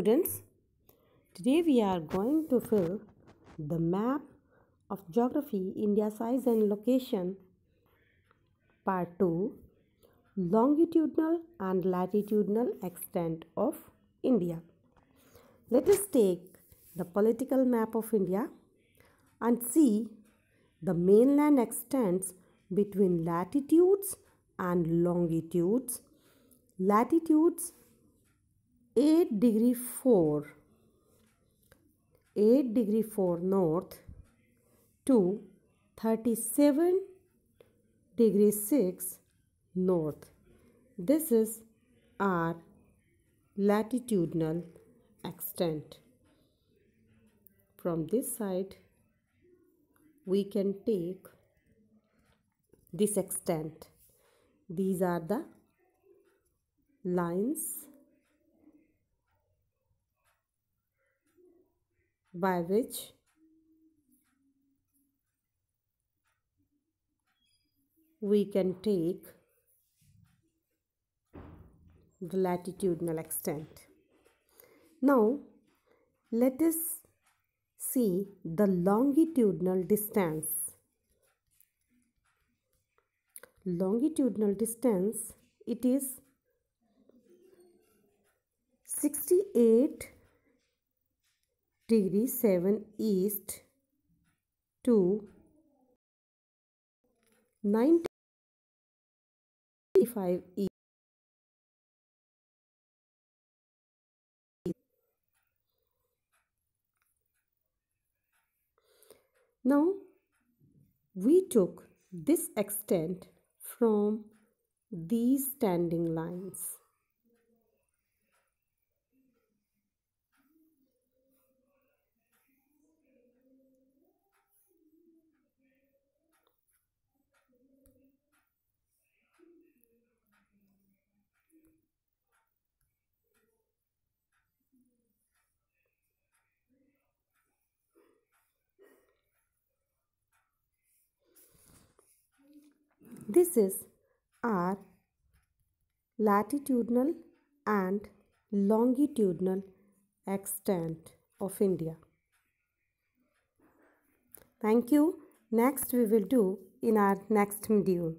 Students, today we are going to fill the map of geography, India size and location, part 2, longitudinal and latitudinal extent of India. Let us take the political map of India and see the mainland extends between latitudes and longitudes. Latitudes 8 degree 4 8 degree 4 north to 37 degree 6 north this is our latitudinal extent from this side we can take this extent these are the lines by which we can take the latitudinal extent. Now, let us see the longitudinal distance. Longitudinal distance, it is 68 degree 7 east to 95 east. Now we took this extent from these standing lines. This is our latitudinal and longitudinal extent of India. Thank you. Next we will do in our next module.